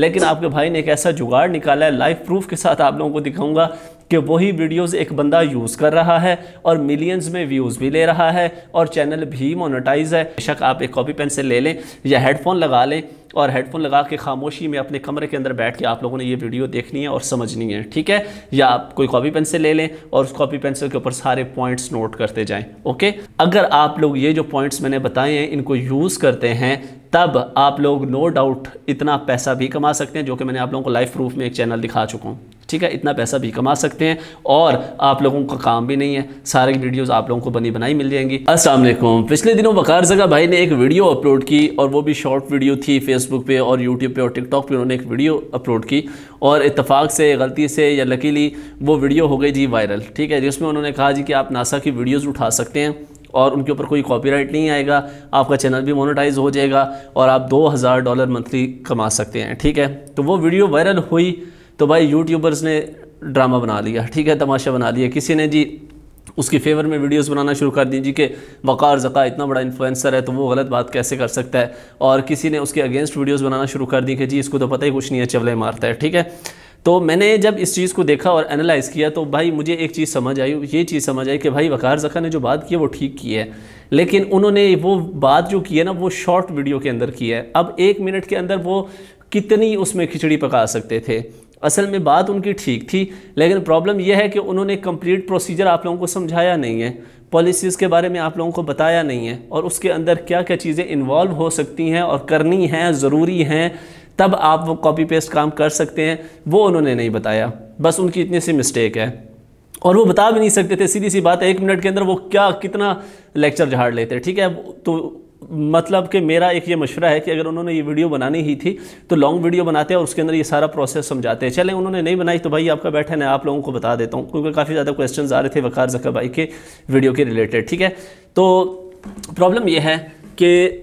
लेकिन आपके भाई ने एक ऐसा जुगाड़ निकाला है लाइफ प्रूफ के साथ आप लोगों को दिखाऊंगा कि वही वीडियोस एक बंदा यूज़ कर रहा है और मिलियंस में व्यूज़ भी ले रहा है और चैनल भी मोनेटाइज है बेशक आप एक कॉपी पेन से ले लें या हेडफोन लगा लें और हेडफोन लगा के खामोशी में अपने कमरे के अंदर बैठ के आप लोगों ने ये वीडियो देखनी है और समझनी है ठीक है या आप कोई कॉपी पेंसिल ले लें और उस कॉपी पेंसिल के ऊपर सारे पॉइंट्स नोट करते जाएं ओके अगर आप लोग ये जो पॉइंट्स मैंने बताए हैं इनको यूज़ करते हैं तब आप लोग नो डाउट इतना पैसा भी कमा सकते हैं जो कि मैंने आप लोगों को लाइफ प्रूफ में एक चैनल दिखा चुका हूँ ठीक है इतना पैसा भी कमा सकते हैं और आप लोगों का काम भी नहीं है सारे वीडियोस आप लोगों को बनी बनाई मिल जाएंगी असल पिछले दिनों वकार जगह भाई ने एक वीडियो अपलोड की और वो भी शॉर्ट वीडियो थी फेसबुक पे और यूट्यूब पे और टिकटॉक पे उन्होंने एक वीडियो अपलोड की और इतफाक़ से गलती से या लकीली वो वीडियो हो गई जी वायरल ठीक है जिसमें उन्होंने कहा जी कि आप नासा की वीडियोज़ उठा सकते हैं और उनके ऊपर कोई कॉपीराइट नहीं आएगा आपका चैनल भी मोनेटाइज हो जाएगा और आप 2000 डॉलर मंथली कमा सकते हैं ठीक है तो वो वीडियो वायरल हुई तो भाई यूट्यूबर्स ने ड्रामा बना लिया ठीक है तमाशा बना लिया किसी ने जी उसके फेवर में वीडियोस बनाना शुरू कर दी जी कि वक़ार ज़का इतना बड़ा इन्फ्लुएंसर है तो वो गलत बात कैसे कर सकता है और किसी ने उसके अगेंस्ट वीडियोस बनाना शुरू कर दी कि जी इसको तो पता ही कुछ नहीं है चवले मारता है ठीक है तो मैंने जब इस चीज़ को देखा और एनालाइज़ किया तो भाई मुझे एक चीज़ समझ आई ये चीज़ समझ आई कि भाई वक़ार ज़का ने जो बात की है वो ठीक की है लेकिन उन्होंने वो बात जो की है ना वो शॉर्ट वीडियो के अंदर की है अब एक मिनट के अंदर वो कितनी उसमें खिचड़ी पका सकते थे असल में बात उनकी ठीक थी लेकिन प्रॉब्लम यह है कि उन्होंने कंप्लीट प्रोसीजर आप लोगों को समझाया नहीं है पॉलिसीज़ के बारे में आप लोगों को बताया नहीं है और उसके अंदर क्या क्या चीज़ें इन्वॉल्व हो सकती हैं और करनी हैं ज़रूरी हैं तब आप वो कॉपी पेस्ट काम कर सकते हैं वो उन्होंने नहीं बताया बस उनकी इतनी सी मिस्टेक है और वो बता भी नहीं सकते थे सीधी सी बात है एक मिनट के अंदर वो क्या कितना लेक्चर झाड़ लेते ठीक है तो मतलब कि मेरा एक ये मशवरा है कि अगर उन्होंने ये वीडियो बनानी ही थी तो लॉन्ग वीडियो बनाते हैं और उसके अंदर ये सारा प्रोसेस समझाते हैं चले उन्होंने नहीं बनाई तो भाई आपका बैठा ना आप लोगों को बता देता हूँ क्योंकि काफ़ी ज़्यादा क्वेश्चन आ रहे थे वकार जका भाई के वीडियो के रिलेटेड ठीक है तो प्रॉब्लम यह है कि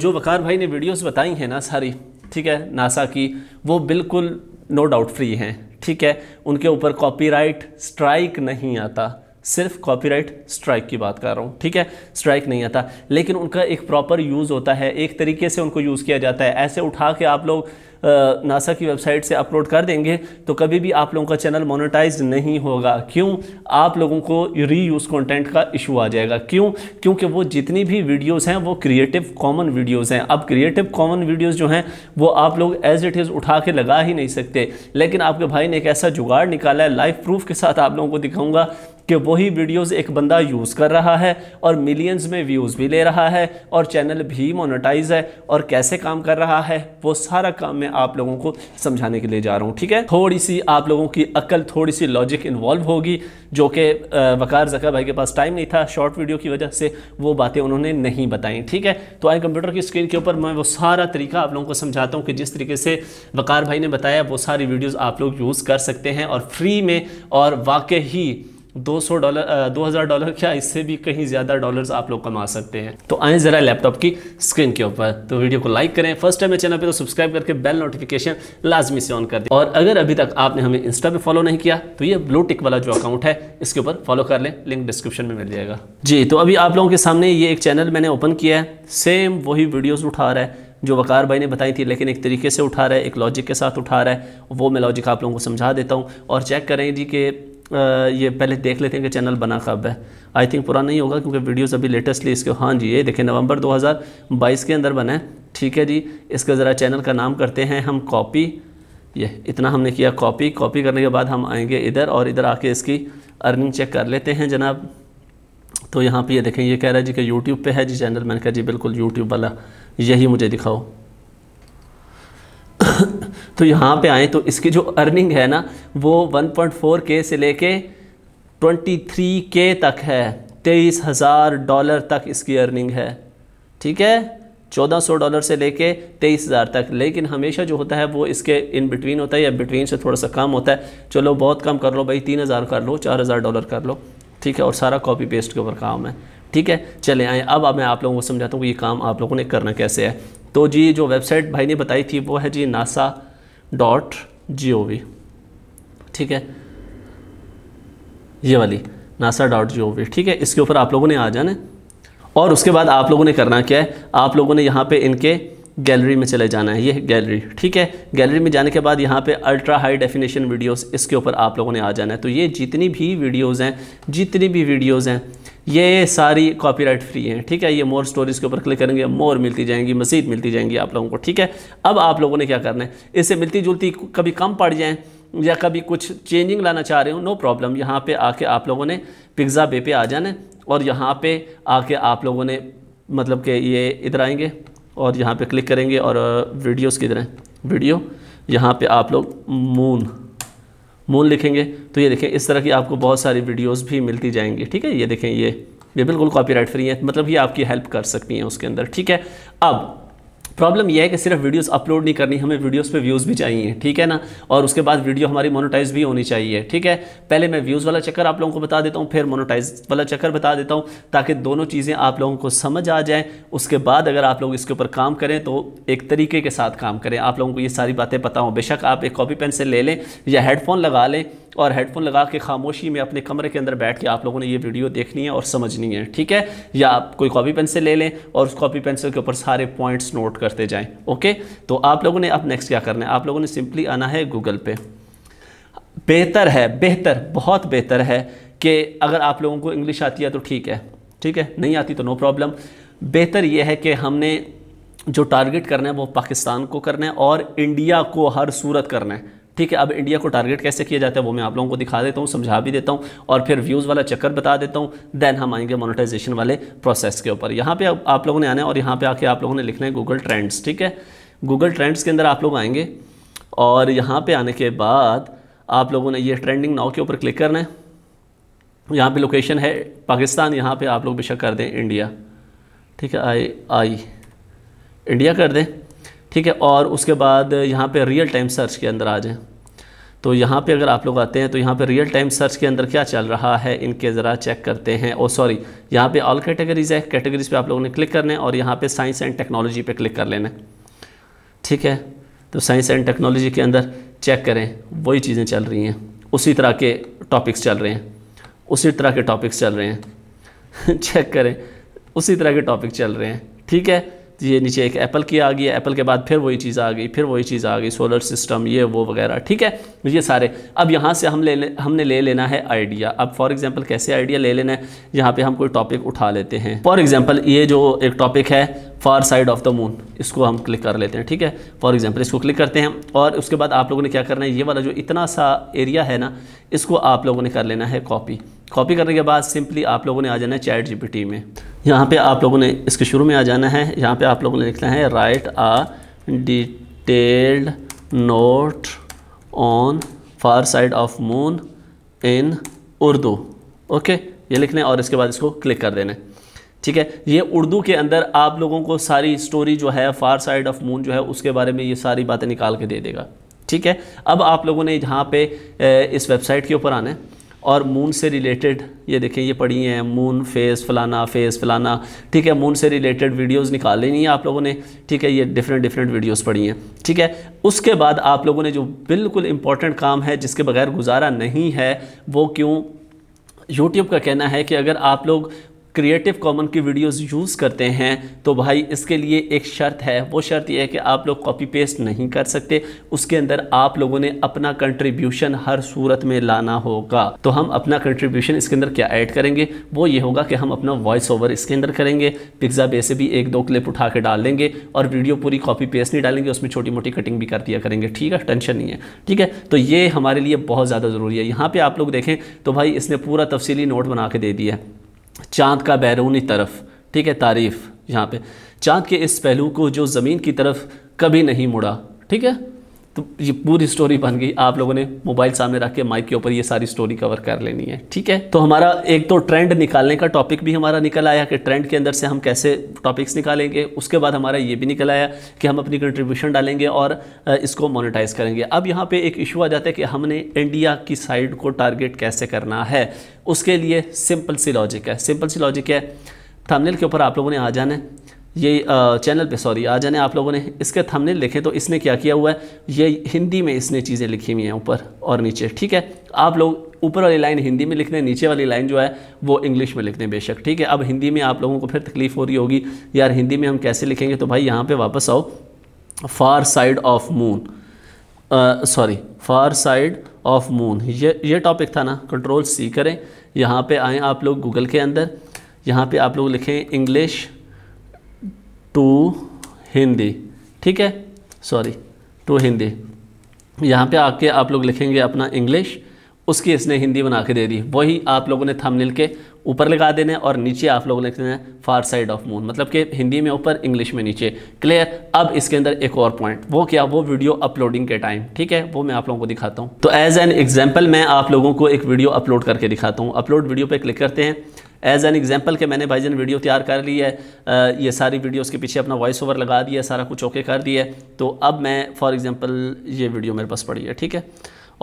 जो वकार भाई ने वीडियोज़ बताई हैं ना सारी ठीक है नासा की वो बिल्कुल नो डाउट फ्री हैं ठीक है उनके ऊपर कॉपीराइट स्ट्राइक नहीं आता सिर्फ कॉपीराइट स्ट्राइक की बात कर रहा हूँ ठीक है स्ट्राइक नहीं आता लेकिन उनका एक प्रॉपर यूज़ होता है एक तरीके से उनको यूज़ किया जाता है ऐसे उठा के आप लोग नासा की वेबसाइट से अपलोड कर देंगे तो कभी भी आप लोगों का चैनल मोनेटाइज नहीं होगा क्यों आप लोगों को रीयूज़ कंटेंट का इशू आ जाएगा क्यों क्योंकि वो जितनी भी वीडियोस हैं वो क्रिएटिव कॉमन वीडियोस हैं अब क्रिएटिव कॉमन वीडियोस जो हैं वो आप लोग एज इट इज़ उठा के लगा ही नहीं सकते लेकिन आपके भाई ने एक ऐसा जुगाड़ निकाला है लाइफ प्रूफ के साथ आप लोगों को दिखाऊँगा कि वही वीडियोस एक बंदा यूज़ कर रहा है और मिलियंस में व्यूज़ भी ले रहा है और चैनल भी मोनेटाइज है और कैसे काम कर रहा है वो सारा काम मैं आप लोगों को समझाने के लिए जा रहा हूँ ठीक है थोड़ी सी आप लोगों की अक्ल थोड़ी सी लॉजिक इन्वॉल्व होगी जो कि वकार जका भाई के पास टाइम नहीं था शॉर्ट वीडियो की वजह से वो बातें उन्होंने नहीं बताई ठीक है तो आई कंप्यूटर की स्क्रीन के ऊपर मैं वो सारा तरीका आप लोगों को समझाता हूँ कि जिस तरीके से वकार भाई ने बताया वो सारी वीडियोज़ आप लोग यूज़ कर सकते हैं और फ्री में और वाकई ही 200 डॉलर 2000 डॉलर क्या इससे भी कहीं ज़्यादा डॉलर्स आप लोग कमा सकते हैं तो आए ज़रा लैपटॉप की स्क्रीन के ऊपर तो वीडियो को लाइक करें फर्स्ट टाइम मेरे चैनल पे तो सब्सक्राइब करके बेल नोटिफिकेशन लाजमी से ऑन कर दें और अगर अभी तक आपने हमें इंस्टा पे फॉलो नहीं किया तो ये ब्लू टिक वाला जो अकाउंट है इसके ऊपर फॉलो कर लें लिंक डिस्क्रिप्शन में मिल जाएगा जी तो अभी आप लोगों के सामने ये एक चैनल मैंने ओपन किया है सेम वही वीडियोज़ उठा रहा है जो वकार भाई ने बताई थी लेकिन एक तरीके से उठा रहा है एक लॉजिक के साथ उठा रहा है वो मैं लॉजिक आप लोगों को समझा देता हूँ और चेक करें जी कि ये पहले देख लेते हैं कि चैनल बना कब है आई थिंक पुराना नहीं होगा क्योंकि वीडियोस अभी लेटेस्टली इसके हाँ जी ये देखें नवंबर 2022 के अंदर बना है ठीक है जी इसका ज़रा चैनल का नाम करते हैं हम कॉपी ये इतना हमने किया कॉपी कॉपी करने के बाद हम आएंगे इधर और इधर आके इसकी अर्निंग चेक कर लेते हैं जनाब तो यहाँ पर ये देखें ये कह रहा है जी कि यूट्यूब पर है जी चैनल मैंने कहा जी बिल्कुल यूट्यूब वाला यही मुझे दिखाओ तो यहाँ पे आए तो इसकी जो अर्निंग है ना वो 1.4 के से लेके 23 के तक है तेईस हज़ार डॉलर तक इसकी अर्निंग है ठीक है चौदह सौ डॉलर से लेके तेईस हज़ार तक लेकिन हमेशा जो होता है वो इसके इन बिटवीन होता है या बिटवीन से थोड़ा सा कम होता है चलो बहुत कम कर लो भाई तीन हज़ार कर लो चार हज़ार डॉलर कर लो ठीक है और सारा कॉपी पेस्ट के ऊपर काम है ठीक है चले आए अब मैं आप लोगों को समझाता हूँ कि ये काम आप लोगों ने करना कैसे है तो जी जो वेबसाइट भाई ने बताई थी वो है जी NASA dot G O V ठीक है ये वाली NASA dot G O V ठीक है इसके ऊपर आप लोगों ने आ जाना और उसके बाद आप लोगों ने करना क्या है आप लोगों ने यहाँ पे इनके गैलरी में चले जाना है ये गैलरी ठीक है गैलरी में जाने के बाद यहाँ पे अल्ट्रा हाई डेफिनेशन वीडियोस इसके ऊपर आप लोगों ने आ जाना है तो ये जितनी भी वीडियोस हैं जितनी भी वीडियोस हैं ये सारी कॉपीराइट फ्री हैं ठीक है ये मोर स्टोरीज़ के ऊपर क्लिक करेंगे मोर मिलती जाएंगी मसीद मिलती जाएंगी आप लोगों को ठीक है अब आप लोगों ने क्या करना है इससे मिलती जुलती कभी कम पड़ जाएँ या कभी कुछ चेंजिंग लाना चाह रहे हो नो प्रॉब्लम यहाँ पे आके आप लोगों ने पिज्ज़ा बे पे आ जाना है और यहाँ पे आके आप लोगों ने मतलब कि ये इधर आएंगे और यहाँ पे क्लिक करेंगे और वीडियोस किधर हैं वीडियो यहाँ पे आप लोग मून मून लिखेंगे तो ये देखें इस तरह की आपको बहुत सारी वीडियोस भी मिलती जाएंगी ठीक है ये देखें ये ये बिल्कुल कॉपीराइट फ्री है मतलब ये आपकी हेल्प कर सकती हैं उसके अंदर ठीक है अब प्रॉब्लम यह है कि सिर्फ वीडियोस अपलोड नहीं करनी हमें वीडियोस पे व्यूज़ भी चाहिए ठीक है ना और उसके बाद वीडियो हमारी मोनोटाइज भी होनी चाहिए ठीक है पहले मैं व्यूज़ वाला चक्कर आप लोगों को बता देता हूँ फिर मोनोटाइज वाला चक्कर बता देता हूँ ताकि दोनों चीज़ें आप लोगों को समझ आ जाएँ उसके बाद अगर आप लोग इसके ऊपर काम करें तो एक तरीके के साथ काम करें आप लोगों को ये सारी बातें पता हूँ बेशक आप एक कॉपी पेन से ले लें या हेडफोन लगा लें और हेडफोन लगा के खामोशी में अपने कमरे के अंदर बैठ के आप लोगों ने ये वीडियो देखनी है और समझनी है ठीक है या आप कोई कॉपी पेंसिल ले लें और उस कॉपी पेंसिल के ऊपर सारे पॉइंट्स नोट करते जाएं ओके तो आप लोगों ने अब नेक्स्ट क्या करना है आप लोगों ने सिंपली आना है गूगल पे बेहतर है बेहतर बहुत बेहतर है कि अगर आप लोगों को इंग्लिश आती है तो ठीक है ठीक है नहीं आती तो नो प्रॉब्लम बेहतर यह है कि हमने जो टारगेट करना है वो पाकिस्तान को करना है और इंडिया को हर सूरत करना है ठीक है अब इंडिया को टारगेट कैसे किया जाता है वो मैं आप लोगों को दिखा देता हूँ समझा भी देता हूँ और फिर व्यूज़ वाला चक्कर बता देता हूँ देन हम आएंगे मोनेटाइजेशन वाले प्रोसेस के ऊपर यहाँ पे आप लोगों ने आना है और यहाँ पे आके आप लोगों ने लिखना है गूगल ट्रेंड्स ठीक है गूगल ट्रेंड्स के अंदर आप लोग आएंगे और यहाँ पर आने के बाद आप लोगों ने ये ट्रेंडिंग नाव के ऊपर क्लिक करना है यहाँ पर लोकेशन है पाकिस्तान यहाँ पर आप लोग बेशक कर दें इंडिया ठीक है आई आई इंडिया कर दें ठीक है और उसके बाद यहाँ पे रियल टाइम सर्च के अंदर आ जाएँ तो यहाँ पे अगर आप लोग आते हैं तो यहाँ पे रियल टाइम सर्च के अंदर क्या चल रहा है इनके ज़रा चेक करते हैं और सॉरी यहाँ पे ऑल कैटेगरीज है कैटेगरीज पे आप लोगों ने क्लिक करने और यहाँ पे साइंस एंड टेक्नोलॉजी पे क्लिक कर लेना ठीक है तो साइंस एंड टेक्नोलॉजी के अंदर चेक करें वही चीज़ें चल रही हैं उसी तरह के टॉपिक्स चल रहे हैं उसी तरह के टॉपिक्स चल रहे हैं चेक करें उसी तरह के टॉपिक चल रहे हैं ठीक है ये नीचे एक एप्पल की आ गई एप्पल के बाद फिर वही चीज़ आ गई फिर वही चीज़ आ गई सोलर सिस्टम ये वो वगैरह ठीक है तो ये सारे अब यहाँ से हम ले, ले हमने ले लेना है आइडिया अब फॉर एग्जांपल कैसे आइडिया ले लेना है यहाँ पे हम कोई टॉपिक उठा लेते हैं फॉर एग्जांपल ये जो एक टॉपिक है far side of the moon इसको हम क्लिक कर लेते हैं ठीक है फॉर एग्जांपल इसको क्लिक करते हैं और उसके बाद आप लोगों ने क्या करना है ये वाला जो इतना सा एरिया है ना इसको आप लोगों ने कर लेना है कॉपी कॉपी करने के बाद सिंपली आप लोगों ने आ जाना है चैट जी में यहाँ पे आप लोगों ने इसके शुरू में आ जाना है यहाँ पे आप लोगों ने लिखना है write a detailed note on far side of moon in Urdu okay ये लिखना है और इसके बाद इसको क्लिक कर देना है ठीक है ये उर्दू के अंदर आप लोगों को सारी स्टोरी जो है फार साइड ऑफ मून जो है उसके बारे में ये सारी बातें निकाल के दे देगा ठीक है अब आप लोगों ने यहाँ पे इस वेबसाइट के ऊपर आना है और मून से रिलेटेड ये देखें ये पढ़ी हैं मून फेस फलाना फेस फलाना ठीक है मून से रिलेटेड वीडियोस निकाल लेनी है आप लोगों ने ठीक है ये डिफरेंट डिफरेंट वीडियोस पढ़ी हैं ठीक है उसके बाद आप लोगों ने जो बिल्कुल इंपॉर्टेंट काम है जिसके बगैर गुजारा नहीं है वो क्यों यूट्यूब का कहना है कि अगर आप लोग क्रिएटिव कॉमन की वीडियोस यूज़ करते हैं तो भाई इसके लिए एक शर्त है वो शर्त यह है कि आप लोग कॉपी पेस्ट नहीं कर सकते उसके अंदर आप लोगों ने अपना कंट्रीब्यूशन हर सूरत में लाना होगा तो हम अपना कंट्रीब्यूशन इसके अंदर क्या ऐड करेंगे वो ये होगा कि हम अपना वॉइस ओवर इसके अंदर करेंगे पिज्ज़ा बे से भी एक दो क्लिप उठा के डाल देंगे और वीडियो पूरी कॉपी पेस्ट नहीं डालेंगे उसमें छोटी मोटी कटिंग भी कर दिया करेंगे ठीक है टेंशन नहीं है ठीक है तो ये हमारे लिए बहुत ज़्यादा ज़रूरी है यहाँ पर आप लोग देखें तो भाई इसने पूरा तफसीली नोट बना के दे दिया है चाँद का बैरूनी तरफ ठीक है तारीफ़ यहाँ पे चाँद के इस पहलू को जो ज़मीन की तरफ कभी नहीं मुड़ा ठीक है तो ये पूरी स्टोरी बन गई आप लोगों ने मोबाइल सामने रख के माइक के ऊपर ये सारी स्टोरी कवर कर लेनी है ठीक है तो हमारा एक तो ट्रेंड निकालने का टॉपिक भी हमारा निकल आया कि ट्रेंड के अंदर से हम कैसे टॉपिक्स निकालेंगे उसके बाद हमारा ये भी निकल आया कि हम अपनी कंट्रीब्यूशन डालेंगे और इसको मोनिटाइज करेंगे अब यहाँ पर एक इशू आ जाता है कि हमने इंडिया की साइड को टारगेट कैसे करना है उसके लिए सिंपल सी लॉजिक है सिंपल सी लॉजिक है थंबनेल के ऊपर आप लोगों ने आ जाना है ये चैनल पे सॉरी आ जाने आप लोगों ने इसके थंबनेल लिखे तो इसने क्या किया हुआ है ये हिंदी में इसने चीज़ें लिखी हुई हैं ऊपर और नीचे ठीक है आप लोग ऊपर वाली लाइन हिंदी में लिख दें नीचे वाली लाइन जो है वो इंग्लिश में लिख दें बेशक ठीक है अब हिंदी में आप लोगों को फिर तकलीफ़ हो रही होगी यार हिंदी में हम कैसे लिखेंगे तो भाई यहाँ पर वापस आओ far side of moon sorry far side of moon ये ये टॉपिक था ना कंट्रोल सी करें यहाँ पर आएँ आप लोग गूगल के अंदर यहाँ पर आप लोग लिखें इंग्लिश टू हिंदी ठीक है सॉरी टू हिंदी यहाँ पे आके आप लोग लिखेंगे अपना इंग्लिश उसकी इसने हिंदी बना के दे दी वही आप लोगों ने थंबनेल के ऊपर लगा देने और नीचे आप लोगों ने लिख देना है फार साइड ऑफ मून मतलब कि हिंदी में ऊपर इंग्लिश में नीचे क्लियर अब इसके अंदर एक और पॉइंट वो क्या वो वीडियो अपलोडिंग के टाइम ठीक है वो मैं आप लोगों को दिखाता हूँ तो एज एन एग्जाम्पल मैं आप लोगों को एक वीडियो अपलोड करके दिखाता हूँ अपलोड वीडियो पर क्लिक करते हैं एज एन एग्जाम्पल के मैंने भाईजन वीडियो तैयार कर ली है ये सारी वीडियो के पीछे अपना वॉइस ओवर लगा दिया सारा कुछ ओके कर दिया तो अब मैं फॉर एग्ज़ाम्पल ये वीडियो मेरे पास पड़ी है ठीक है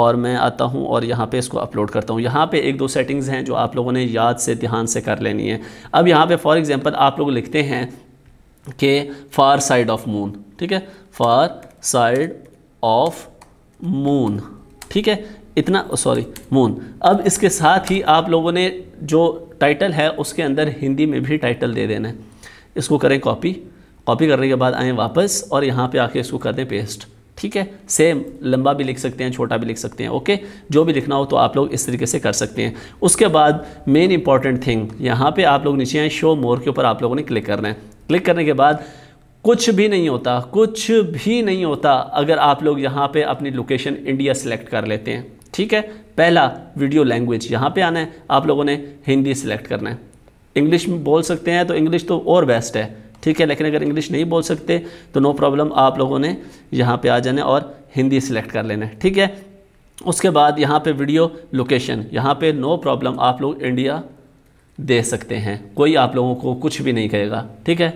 और मैं आता हूँ और यहाँ पे इसको अपलोड करता हूँ यहाँ पे एक दो सेटिंग्स हैं जो आप लोगों ने याद से ध्यान से कर लेनी है अब यहाँ पे फॉर एग्ज़ाम्पल आप लोग लिखते हैं कि फार साइड ऑफ मून ठीक है फार साइड ऑफ मून ठीक है इतना सॉरी मून अब इसके साथ ही आप लोगों ने जो टाइटल है उसके अंदर हिंदी में भी टाइटल दे देना है इसको करें कॉपी कॉपी करने के बाद आएँ वापस और यहाँ पे आके इसको कर दें पेस्ट ठीक है सेम लंबा भी लिख सकते हैं छोटा भी लिख सकते हैं ओके जो भी लिखना हो तो आप लोग इस तरीके से कर सकते हैं उसके बाद मेन इंपॉर्टेंट थिंग यहाँ पे आप लोग नीचे हैं शो मोर के ऊपर आप लोगों ने क्लिक करना है क्लिक करने के बाद कुछ भी नहीं होता कुछ भी नहीं होता अगर आप लोग यहाँ पे अपनी लोकेशन इंडिया सेलेक्ट कर लेते हैं ठीक है पहला वीडियो लैंग्वेज यहाँ पे आना है आप लोगों ने हिंदी सिलेक्ट करना है इंग्लिश में बोल सकते हैं तो इंग्लिश तो और बेस्ट है ठीक है लेकिन अगर इंग्लिश नहीं बोल सकते तो नो प्रॉब्लम आप लोगों ने यहाँ पे आ जाना है और हिंदी सिलेक्ट कर लेना है ठीक है उसके बाद यहाँ पे वीडियो लोकेशन यहाँ पे नो प्रॉब्लम आप लोग इंडिया दे सकते हैं कोई आप लोगों को कुछ भी नहीं कहेगा ठीक है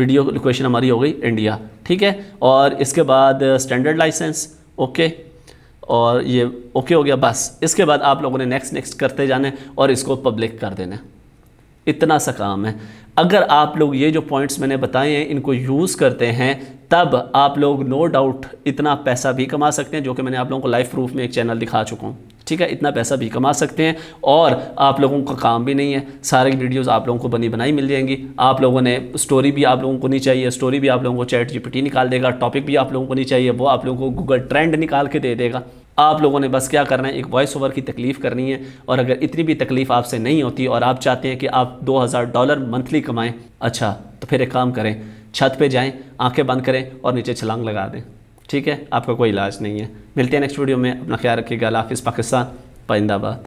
वीडियो लोकेशन हमारी हो गई इंडिया ठीक है और इसके बाद स्टैंडर्ड लाइसेंस ओके और ये ओके हो गया बस इसके बाद आप लोगों ने नेक्स्ट नेक्स्ट करते जाने और इसको पब्लिक कर देना इतना सा काम है अगर आप लोग ये जो पॉइंट्स मैंने बताए हैं इनको यूज़ करते हैं तब आप लोग नो डाउट इतना पैसा भी कमा सकते हैं जो कि मैंने आप लोगों को लाइफ प्रूफ में एक चैनल दिखा चुका हूँ ठीक है इतना पैसा भी कमा सकते हैं और आप लोगों का काम भी नहीं है सारे वीडियोस आप लोगों को बनी बनाई मिल जाएंगी आप लोगों ने स्टोरी भी आप लोगों को नहीं चाहिए स्टोरी भी आप लोगों को चैट जीपीटी निकाल देगा टॉपिक भी आप लोगों को नहीं चाहिए वो आप लोगों को गूगल ट्रेंड निकाल के दे देगा आप लोगों ने बस क्या करना है एक वॉइस ओवर की तकलीफ़ करनी है और अगर इतनी भी तकलीफ़ आपसे नहीं होती और आप चाहते हैं कि आप दो डॉलर मंथली कमाएं अच्छा तो फिर एक काम करें छत पे जाएं आंखें बंद करें और नीचे छलांग लगा दें ठीक है आपका कोई इलाज नहीं है मिलते हैं नेक्स्ट वीडियो में अपना ख्याल रखिएगा हाफिज़ पाकिस्तान परिंदाबाद